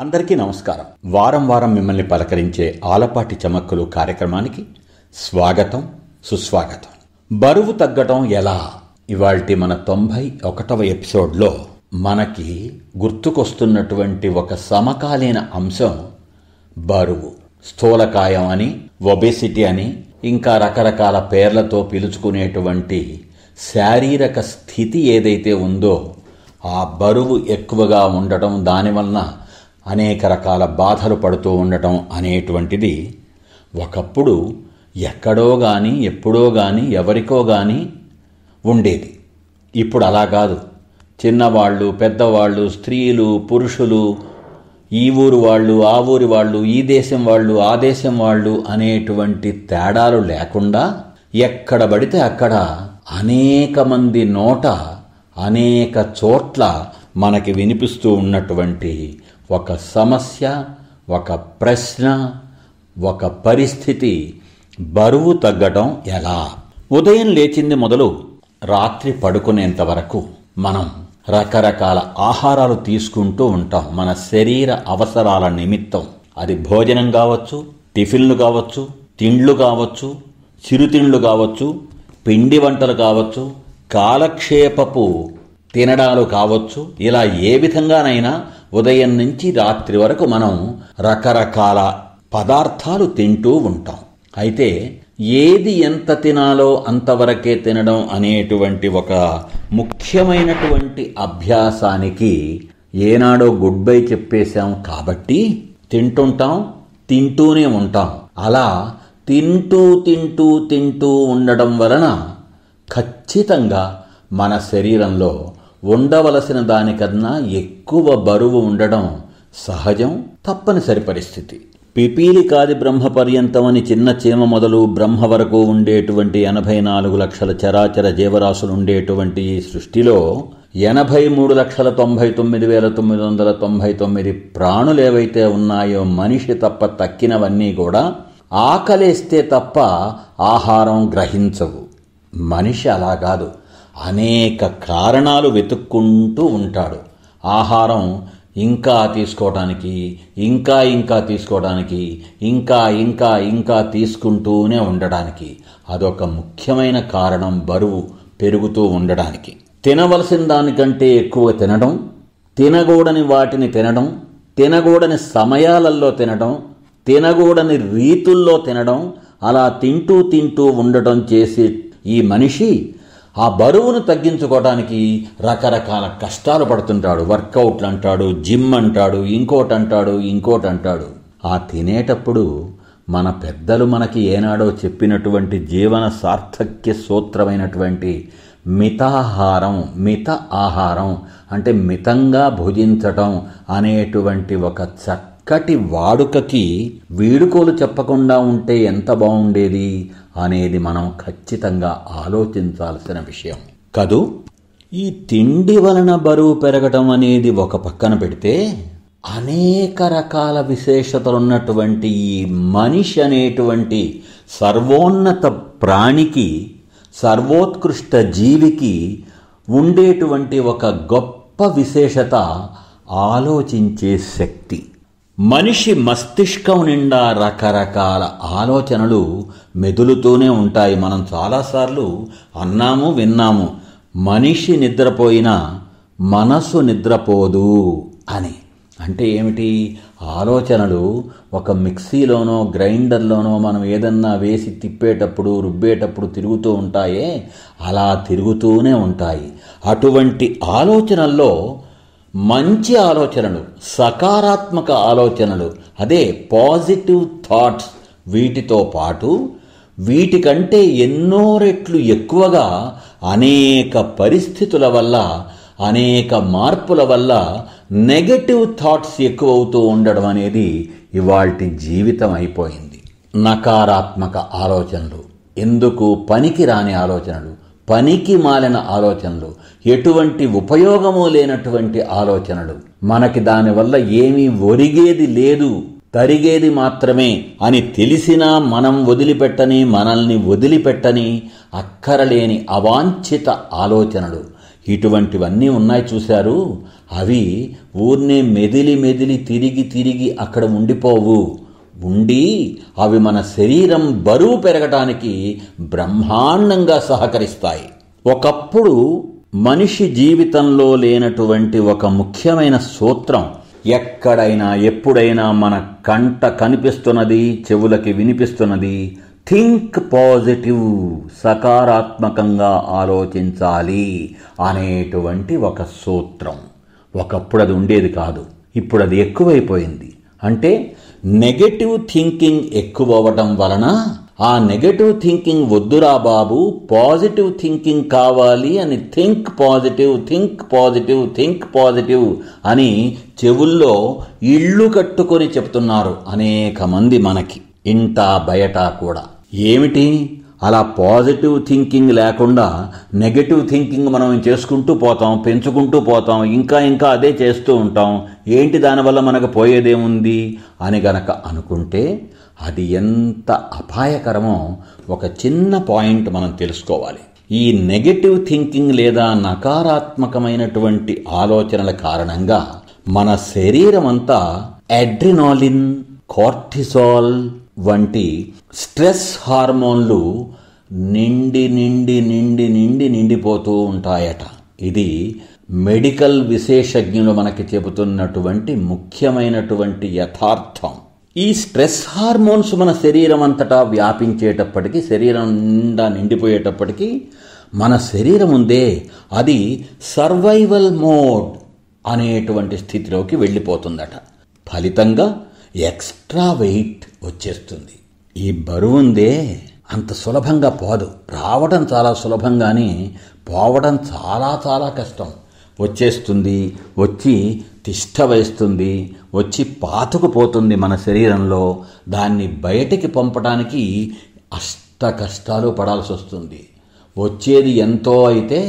అందరికీ నమస్కారం వారం వారం మిమ్మల్ని పలకరించే ఆలపాటి చమక్కలు కార్యక్రమానికి స్వాగతం సుస్వాగతం బరువు తగ్గటం ఎలా ఇవాల్టి మన తొంభై ఒకటవ ఎపిసోడ్లో మనకి గుర్తుకొస్తున్నటువంటి ఒక సమకాలీన అంశం బరువు స్థూలకాయం అని ఒబేసిటీ అని ఇంకా రకరకాల పేర్లతో పిలుచుకునేటువంటి శారీరక స్థితి ఏదైతే ఉందో ఆ బరువు ఎక్కువగా ఉండటం దానివలన అనేక రకాల బాధలు పడుతూ ఉండటం అనేటువంటిది ఒకప్పుడు ఎక్కడో కానీ ఎప్పుడో కానీ ఎవరికో కానీ ఉండేది ఇప్పుడు అలా కాదు చిన్నవాళ్ళు పెద్దవాళ్ళు స్త్రీలు పురుషులు ఈ ఊరు వాళ్ళు ఆ ఊరి వాళ్ళు ఈ దేశం వాళ్ళు ఆ దేశం వాళ్ళు అనేటువంటి తేడాలు లేకుండా ఎక్కడ పడితే అక్కడ అనేక మంది నోట అనేక చోట్ల మనకి వినిపిస్తూ ఉన్నటువంటి ఒక సమస్య ఒక ప్రశ్న ఒక పరిస్థితి బరువు తగ్గడం ఎలా ఉదయం లేచింది మొదలు రాత్రి పడుకునేంత వరకు మనం రకరకాల ఆహారాలు తీసుకుంటూ ఉంటాం మన శరీర అవసరాల నిమిత్తం అది భోజనం కావచ్చు టిఫిన్లు కావచ్చు తిండ్లు కావచ్చు చిరుతిండ్లు కావచ్చు పిండి వంటలు కావచ్చు కాలక్షేపపు తినడాలు కావచ్చు ఇలా ఏ విధంగానైనా ఉదయం నుంచి రాత్రి వరకు మనం రకరకాల పదార్థాలు తింటూ ఉంటాం అయితే ఏది ఎంత తినాలో అంతవరకే తినడం అనేటువంటి ఒక ముఖ్యమైనటువంటి అభ్యాసానికి ఏనాడో గుడ్ బై చెప్పేశాం కాబట్టి తింటుంటాం తింటూనే ఉంటాం అలా తింటూ తింటూ తింటూ ఉండడం వలన ఖచ్చితంగా మన శరీరంలో ఉండవలసిన దానికన్నా ఎక్కువ బరువు ఉండడం సహజం తప్పనిసరి పరిస్థితి పిపీలికాది బ్రహ్మ పర్యంతమని చిన్న చీమ మొదలు బ్రహ్మ వరకు ఉండేటువంటి ఎనభై నాలుగు లక్షల చరాచర జీవరాశులు ఉండేటువంటి ఈ సృష్టిలో ఎనభై మూడు లక్షల తొంభై తొమ్మిది వేల తొమ్మిది వందల తొంభై తొమ్మిది ప్రాణులు ఏవైతే ఉన్నాయో మనిషి తప్ప తక్కినవన్నీ కూడా ఆకలేస్తే తప్ప ఆహారం గ్రహించవు మనిషి అలా కాదు అనేక కారణాలు వెతుక్కుంటూ ఉంటాడు ఆహారం ఇంకా తీసుకోవడానికి ఇంకా ఇంకా తీసుకోవడానికి ఇంకా ఇంకా ఇంకా తీసుకుంటూనే ఉండడానికి అదొక ముఖ్యమైన కారణం బరువు పెరుగుతూ ఉండడానికి తినవలసిన దానికంటే ఎక్కువ తినడం తినగూడని వాటిని తినడం తినగూడని సమయాలలో తినడం తినగూడని రీతుల్లో తినడం అలా తింటూ తింటూ ఉండటం చేసి ఈ మనిషి ఆ బరువును తగ్గించుకోవడానికి రకరకాల కష్టాలు పడుతుంటాడు వర్కౌట్లు అంటాడు జిమ్ అంటాడు ఇంకోటి అంటాడు ఇంకోటి అంటాడు ఆ తినేటప్పుడు మన పెద్దలు మనకి ఏనాడో చెప్పినటువంటి జీవన సార్థక్య సూత్రమైనటువంటి మితాహారం మిత ఆహారం అంటే మితంగా భుజించటం అనేటువంటి ఒక చట్ట చక్కటి వాడుకకి వీడుకోలు చెప్పకుండా ఉంటే ఎంత బాగుండేది అనేది మనం ఖచ్చితంగా ఆలోచించాల్సిన విషయం కదూ ఈ తిండి వలన బరువు పెరగటం అనేది ఒక పక్కన పెడితే అనేక రకాల విశేషతలున్నటువంటి ఈ మనిషి అనేటువంటి సర్వోన్నత ప్రాణికి సర్వోత్కృష్ట జీవికి ఉండేటువంటి ఒక గొప్ప విశేషత ఆలోచించే శక్తి మనిషి మస్తిష్కం నిండా రకరకాల ఆలోచనలు మెదులుతూనే ఉంటాయి మనం చాలాసార్లు అన్నాము విన్నాము మనిషి నిద్రపోయినా మనసు నిద్రపోదు అని అంటే ఏమిటి ఆలోచనలు ఒక మిక్సీలోనో గ్రైండర్లోనో మనం ఏదన్నా వేసి తిప్పేటప్పుడు రుబ్బేటప్పుడు తిరుగుతూ ఉంటాయే అలా తిరుగుతూనే ఉంటాయి అటువంటి ఆలోచనల్లో మంచి ఆలోచనలు సకారాత్మక ఆలోచనలు అదే పాజిటివ్ థాట్స్ వీటితో పాటు వీటికంటే ఎన్నో రెట్లు ఎక్కువగా అనేక పరిస్థితుల వల్ల అనేక మార్పుల వల్ల నెగటివ్ థాట్స్ ఎక్కువ అవుతూ ఉండడం అనేది ఇవాల్టి జీవితం అయిపోయింది నకారాత్మక ఆలోచనలు ఎందుకు పనికిరాని ఆలోచనలు పనికి మాలిన ఆలోచనలు ఎటువంటి ఉపయోగము లేనటువంటి ఆలోచనలు మనకి దానివల్ల ఏమీ ఒరిగేది లేదు తరిగేది మాత్రమే అని తెలిసినా మనం వదిలిపెట్టని మనల్ని వదిలిపెట్టని అక్కరలేని అవాంఛిత ఆలోచనలు ఇటువంటివన్నీ ఉన్నాయి చూశారు అవి ఊర్నే మెదిలి మెదిలి తిరిగి తిరిగి అక్కడ ఉండిపోవు ఉండి అవి మన శరీరం బరువు పెరగటానికి బ్రహ్మాండంగా సహకరిస్తాయి ఒకప్పుడు మనిషి జీవితంలో లేనటువంటి ఒక ముఖ్యమైన సూత్రం ఎక్కడైనా ఎప్పుడైనా మన కంట కనిపిస్తున్నది చెవులకి వినిపిస్తున్నది థింక్ పాజిటివ్ సకారాత్మకంగా ఆలోచించాలి అనేటువంటి ఒక సూత్రం ఒకప్పుడు అది ఉండేది కాదు ఇప్పుడు అది ఎక్కువైపోయింది అంటే నెగటివ్ థింకింగ్ ఎక్కువ అవ్వటం వలన ఆ నెగటివ్ థింకింగ్ వద్దురా బాబు పాజిటివ్ థింకింగ్ కావాలి అని think positive think positive think positive అని చెవుల్లో ఇళ్ళు కట్టుకొని చెప్తున్నారు అనేక మంది మనకి ఇంత బయట కూడా ఏమిటి అలా పాజిటివ్ థింకింగ్ లేకుండా నెగటివ్ థింకింగ్ మనం చేసుకుంటూ పోతాం పెంచుకుంటూ పోతాం ఇంకా ఇంకా అదే చేస్తూ ఉంటాం ఏంటి దానివల్ల మనకు పోయేదేముంది అని గనక అనుకుంటే అది ఎంత అపాయకరమో ఒక చిన్న పాయింట్ మనం తెలుసుకోవాలి ఈ నెగటివ్ థింకింగ్ లేదా నకారాత్మకమైనటువంటి ఆలోచనల కారణంగా మన శరీరం అంతా అడ్రినాలిన్ కార్టిసాల్ వంటి స్ట్రెస్ హార్మోన్లు నిండి నిండి నిండి నిండి నిండిపోతూ ఉంటాయట ఇది మెడికల్ విశేషజ్ఞులు మనకి చెబుతున్నటువంటి ముఖ్యమైనటువంటి యథార్థం ఈ స్ట్రెస్ హార్మోన్స్ మన శరీరం అంతటా వ్యాపించేటప్పటికీ శరీరం నిండా నిండిపోయేటప్పటికీ మన శరీరం ఉందే అది సర్వైవల్ మోడ్ అనేటువంటి స్థితిలోకి వెళ్ళిపోతుందట ఫలితంగా ఎక్స్ట్రా వెయిట్ వచ్చేస్తుంది ఈ బరువు ఉందే అంత సులభంగా పోదు రావడం చాలా సులభంగాని పోవడం చాలా చాలా కష్టం వచ్చేస్తుంది వచ్చి తిష్ట వేస్తుంది వచ్చి పాతుకుపోతుంది మన శరీరంలో దాన్ని బయటికి పంపడానికి అష్ట కష్టాలు పడాల్సి వస్తుంది వచ్చేది ఎంతో అయితే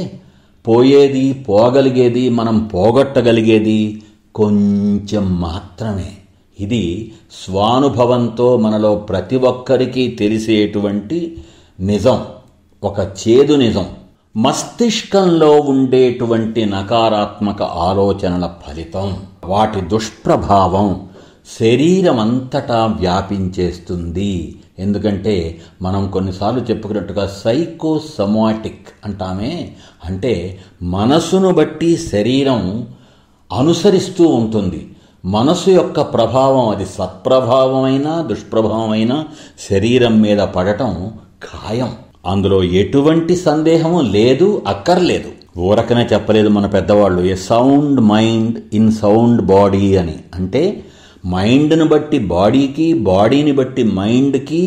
పోయేది పోగలిగేది మనం పోగొట్టగలిగేది కొంచెం మాత్రమే ఇది స్వానుభవంతో మనలో ప్రతి ఒక్కరికి తెలిసేటువంటి నిజం ఒక చేదు నిజం మస్తిష్కంలో ఉండేటువంటి నకారాత్మక ఆలోచనల ఫలితం వాటి దుష్ప్రభావం శరీరమంతటా వ్యాపించేస్తుంది ఎందుకంటే మనం కొన్నిసార్లు చెప్పుకున్నట్టుగా సైకోసమాటిక్ అంటామే అంటే మనసును బట్టి శరీరం అనుసరిస్తూ ఉంటుంది మనసు యొక్క ప్రభావం అది సత్ప్రభావమైనా దుష్ప్రభావమైనా శరీరం మీద పడటం ఖాయం అందులో ఎటువంటి సందేహము లేదు అక్కర్లేదు ఊరకనే చెప్పలేదు మన పెద్దవాళ్ళు a sound mind in sound body అని అంటే మైండ్ను బట్టి బాడీకి బాడీని బట్టి మైండ్కి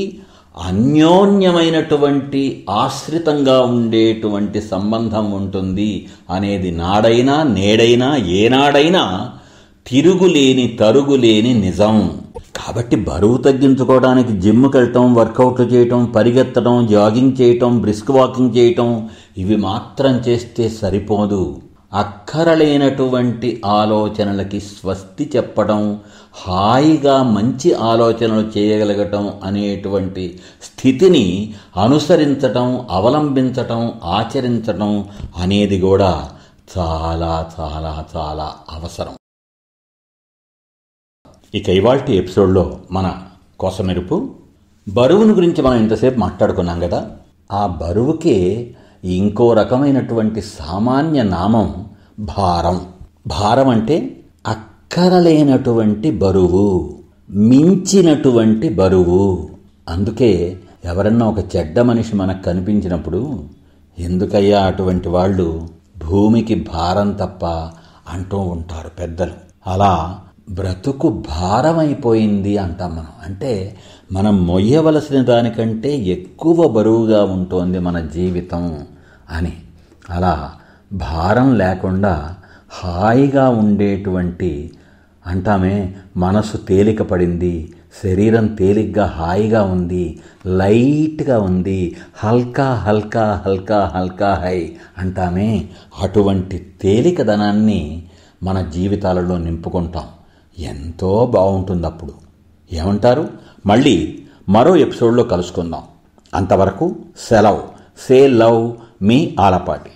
అన్యోన్యమైనటువంటి ఆశ్రితంగా ఉండేటువంటి సంబంధం ఉంటుంది అనేది నాడైనా నేడైనా ఏనాడైనా తిరుగులేని తరుగులేని నిజం కాబట్టి బరువు తగ్గించుకోవడానికి జిమ్కి వెళ్ళటం వర్కౌట్లు చేయటం పరిగెత్తడం జాగింగ్ చేయటం బ్రిస్క్ వాకింగ్ చేయటం ఇవి మాత్రం చేస్తే సరిపోదు అక్కరలేనటువంటి ఆలోచనలకి స్వస్తి చెప్పడం హాయిగా మంచి ఆలోచనలు చేయగలగటం అనేటువంటి స్థితిని అనుసరించటం అవలంబించటం ఆచరించటం అనేది కూడా చాలా చాలా చాలా అవసరం ఇక ఇవాల్టి ఎపిసోడ్లో మన కోసమెరుపు బరువును గురించి మనం ఇంతసేపు మాట్లాడుకున్నాం కదా ఆ బరువుకే ఇంకో రకమైనటువంటి సామాన్య నామం భారం భారం అంటే అక్కరలేనటువంటి బరువు మించినటువంటి బరువు అందుకే ఎవరన్నా ఒక చెడ్డ మనిషి మనకు కనిపించినప్పుడు ఎందుకయ్యా అటువంటి వాళ్ళు భూమికి భారం తప్ప అంటూ ఉంటారు పెద్దలు అలా బ్రతుకు భారమైపోయింది అంటాం మనం అంటే మనం మొయ్యవలసిన దానికంటే ఎక్కువ బరువుగా ఉంటుంది మన జీవితం అని అలా భారం లేకుండా హాయిగా ఉండేటువంటి అంటామే మనసు తేలిక పడింది శరీరం తేలిగ్గా హాయిగా ఉంది లైట్గా ఉంది హల్కా హల్కా హల్కా హల్కా హై అంటామే అటువంటి తేలికదనాన్ని మన జీవితాలలో నింపుకుంటాం ఎంతో బాగుంటుంది అప్పుడు ఏమంటారు మళ్ళీ మరో ఎపిసోడ్లో కలుసుకుందాం అంతవరకు సెలవ్ సే లవ్ మీ ఆలపాటి